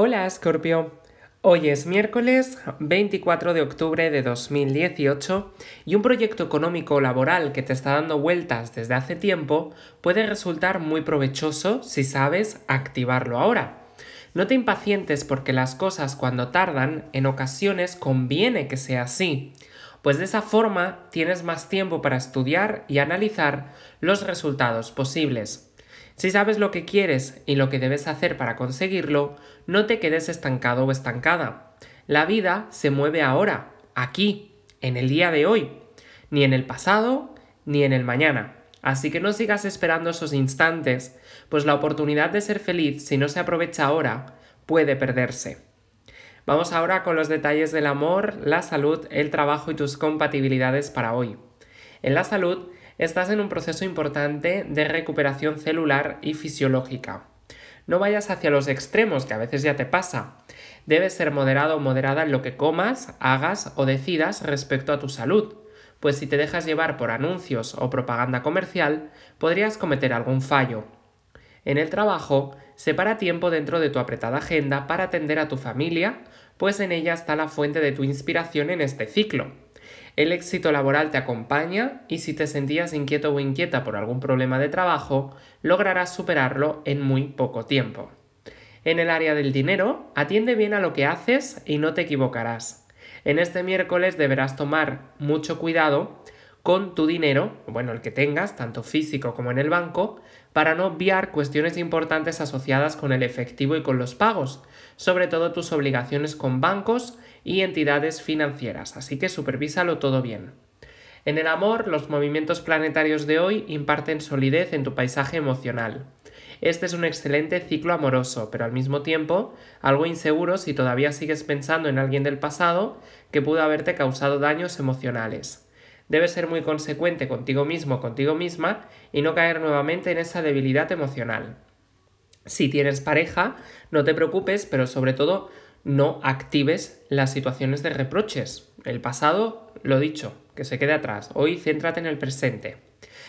Hola Scorpio, hoy es miércoles 24 de octubre de 2018 y un proyecto económico laboral que te está dando vueltas desde hace tiempo puede resultar muy provechoso si sabes activarlo ahora. No te impacientes porque las cosas cuando tardan en ocasiones conviene que sea así, pues de esa forma tienes más tiempo para estudiar y analizar los resultados posibles. Si sabes lo que quieres y lo que debes hacer para conseguirlo, no te quedes estancado o estancada. La vida se mueve ahora, aquí, en el día de hoy, ni en el pasado ni en el mañana. Así que no sigas esperando esos instantes, pues la oportunidad de ser feliz si no se aprovecha ahora puede perderse. Vamos ahora con los detalles del amor, la salud, el trabajo y tus compatibilidades para hoy. En la salud, Estás en un proceso importante de recuperación celular y fisiológica. No vayas hacia los extremos, que a veces ya te pasa. Debes ser moderado o moderada en lo que comas, hagas o decidas respecto a tu salud, pues si te dejas llevar por anuncios o propaganda comercial, podrías cometer algún fallo. En el trabajo, separa tiempo dentro de tu apretada agenda para atender a tu familia, pues en ella está la fuente de tu inspiración en este ciclo el éxito laboral te acompaña y si te sentías inquieto o inquieta por algún problema de trabajo, lograrás superarlo en muy poco tiempo. En el área del dinero, atiende bien a lo que haces y no te equivocarás. En este miércoles deberás tomar mucho cuidado con tu dinero, bueno, el que tengas, tanto físico como en el banco, para no obviar cuestiones importantes asociadas con el efectivo y con los pagos, sobre todo tus obligaciones con bancos y entidades financieras, así que supervísalo todo bien. En el amor, los movimientos planetarios de hoy imparten solidez en tu paisaje emocional. Este es un excelente ciclo amoroso, pero al mismo tiempo algo inseguro si todavía sigues pensando en alguien del pasado que pudo haberte causado daños emocionales. Debes ser muy consecuente contigo mismo, contigo misma, y no caer nuevamente en esa debilidad emocional. Si tienes pareja, no te preocupes, pero sobre todo no actives las situaciones de reproches. El pasado, lo dicho, que se quede atrás. Hoy céntrate en el presente.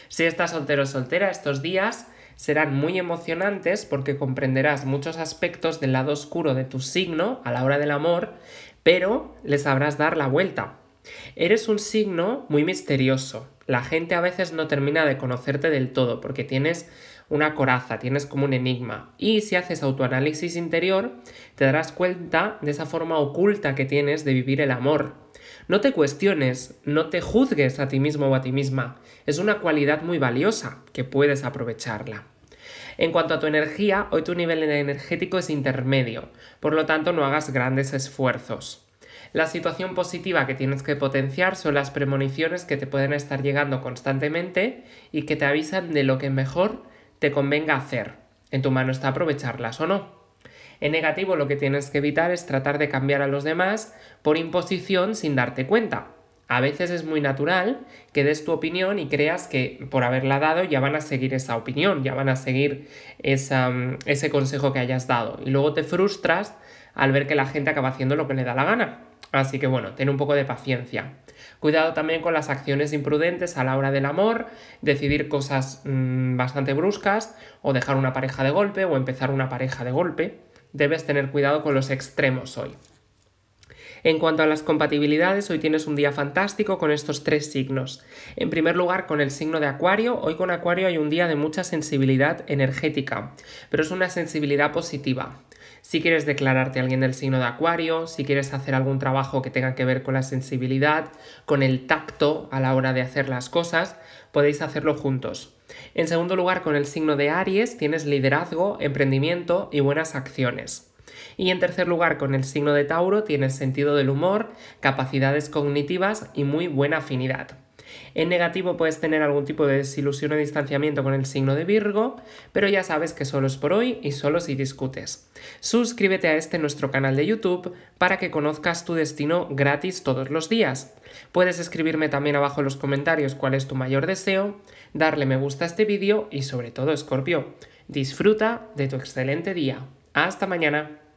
Si estás soltero o soltera estos días, serán muy emocionantes porque comprenderás muchos aspectos del lado oscuro de tu signo a la hora del amor, pero le sabrás dar la vuelta. Eres un signo muy misterioso. La gente a veces no termina de conocerte del todo porque tienes una coraza, tienes como un enigma. Y si haces autoanálisis interior, te darás cuenta de esa forma oculta que tienes de vivir el amor. No te cuestiones, no te juzgues a ti mismo o a ti misma. Es una cualidad muy valiosa que puedes aprovecharla. En cuanto a tu energía, hoy tu nivel energético es intermedio, por lo tanto no hagas grandes esfuerzos. La situación positiva que tienes que potenciar son las premoniciones que te pueden estar llegando constantemente y que te avisan de lo que mejor te convenga hacer. En tu mano está aprovecharlas o no. En negativo lo que tienes que evitar es tratar de cambiar a los demás por imposición sin darte cuenta. A veces es muy natural que des tu opinión y creas que por haberla dado ya van a seguir esa opinión, ya van a seguir esa, mm, ese consejo que hayas dado. Y luego te frustras al ver que la gente acaba haciendo lo que le da la gana. Así que bueno, ten un poco de paciencia. Cuidado también con las acciones imprudentes a la hora del amor, decidir cosas mm, bastante bruscas o dejar una pareja de golpe o empezar una pareja de golpe. Debes tener cuidado con los extremos hoy. En cuanto a las compatibilidades, hoy tienes un día fantástico con estos tres signos. En primer lugar, con el signo de Acuario, hoy con Acuario hay un día de mucha sensibilidad energética, pero es una sensibilidad positiva. Si quieres declararte a alguien del signo de Acuario, si quieres hacer algún trabajo que tenga que ver con la sensibilidad, con el tacto a la hora de hacer las cosas, podéis hacerlo juntos. En segundo lugar, con el signo de Aries tienes liderazgo, emprendimiento y buenas acciones. Y en tercer lugar, con el signo de Tauro tienes sentido del humor, capacidades cognitivas y muy buena afinidad. En negativo puedes tener algún tipo de desilusión o distanciamiento con el signo de Virgo, pero ya sabes que solo es por hoy y solo si discutes. Suscríbete a este nuestro canal de YouTube para que conozcas tu destino gratis todos los días. Puedes escribirme también abajo en los comentarios cuál es tu mayor deseo, darle me gusta a este vídeo y sobre todo, Escorpio, disfruta de tu excelente día. Hasta mañana.